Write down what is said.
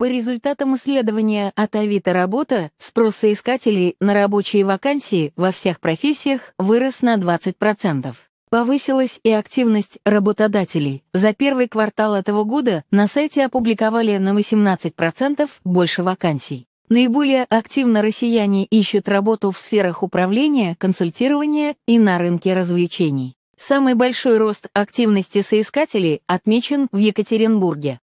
По результатам исследования от Авито работа спрос соискателей на рабочие вакансии во всех профессиях вырос на 20%. Повысилась и активность работодателей. За первый квартал этого года на сайте опубликовали на 18% больше вакансий. Наиболее активно россияне ищут работу в сферах управления, консультирования и на рынке развлечений. Самый большой рост активности соискателей отмечен в Екатеринбурге.